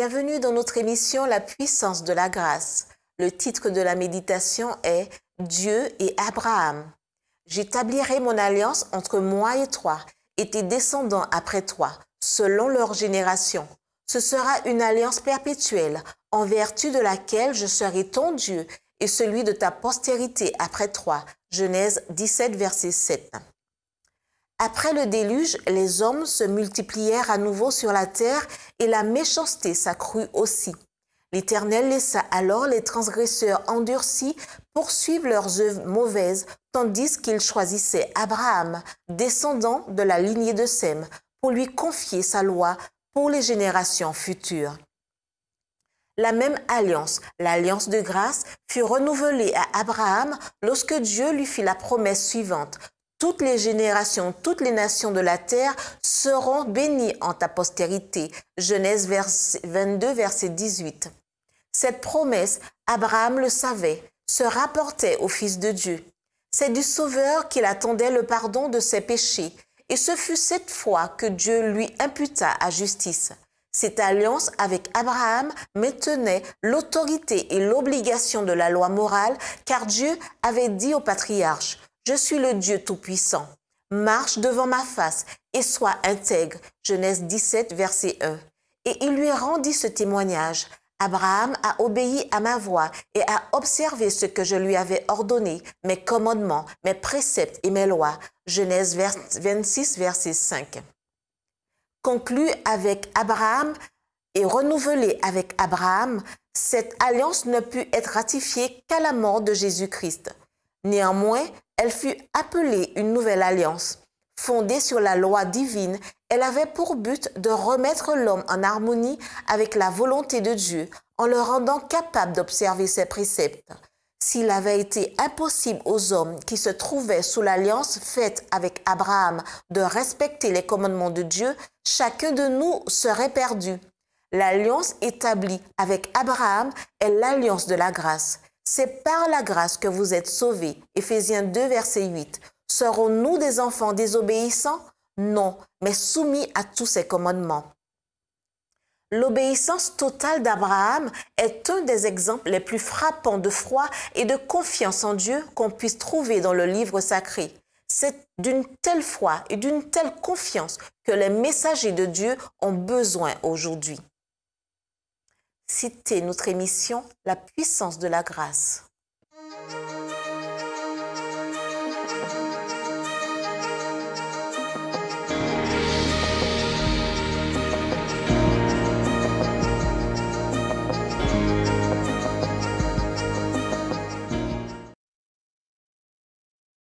Bienvenue dans notre émission La puissance de la grâce. Le titre de la méditation est Dieu et Abraham. J'établirai mon alliance entre moi et toi et tes descendants après toi, selon leur génération. Ce sera une alliance perpétuelle, en vertu de laquelle je serai ton Dieu et celui de ta postérité après toi. Genèse 17, verset 7. Après le déluge, les hommes se multiplièrent à nouveau sur la terre et la méchanceté s'accrut aussi. L'Éternel laissa alors les transgresseurs endurcis poursuivre leurs œuvres mauvaises, tandis qu'il choisissait Abraham, descendant de la lignée de Sem, pour lui confier sa loi pour les générations futures. La même alliance, l'alliance de grâce, fut renouvelée à Abraham lorsque Dieu lui fit la promesse suivante toutes les générations, toutes les nations de la terre seront bénies en ta postérité. Genèse 22, verset 18. Cette promesse, Abraham le savait, se rapportait au Fils de Dieu. C'est du Sauveur qu'il attendait le pardon de ses péchés, et ce fut cette fois que Dieu lui imputa à justice. Cette alliance avec Abraham maintenait l'autorité et l'obligation de la loi morale, car Dieu avait dit au patriarche, je suis le Dieu Tout-Puissant. Marche devant ma face et sois intègre. Genèse 17, verset 1. Et il lui rendit ce témoignage. Abraham a obéi à ma voix et a observé ce que je lui avais ordonné, mes commandements, mes préceptes et mes lois. Genèse 26, verset 5. Conclu avec Abraham et renouvelé avec Abraham, cette alliance ne put être ratifiée qu'à la mort de Jésus-Christ. Néanmoins, elle fut appelée une nouvelle alliance. Fondée sur la loi divine, elle avait pour but de remettre l'homme en harmonie avec la volonté de Dieu en le rendant capable d'observer ses préceptes. S'il avait été impossible aux hommes qui se trouvaient sous l'alliance faite avec Abraham de respecter les commandements de Dieu, chacun de nous serait perdu. L'alliance établie avec Abraham est l'alliance de la grâce. C'est par la grâce que vous êtes sauvés. Éphésiens 2, verset 8. Serons-nous des enfants désobéissants Non, mais soumis à tous ses commandements. L'obéissance totale d'Abraham est un des exemples les plus frappants de foi et de confiance en Dieu qu'on puisse trouver dans le livre sacré. C'est d'une telle foi et d'une telle confiance que les messagers de Dieu ont besoin aujourd'hui. Citez notre émission La puissance de la grâce.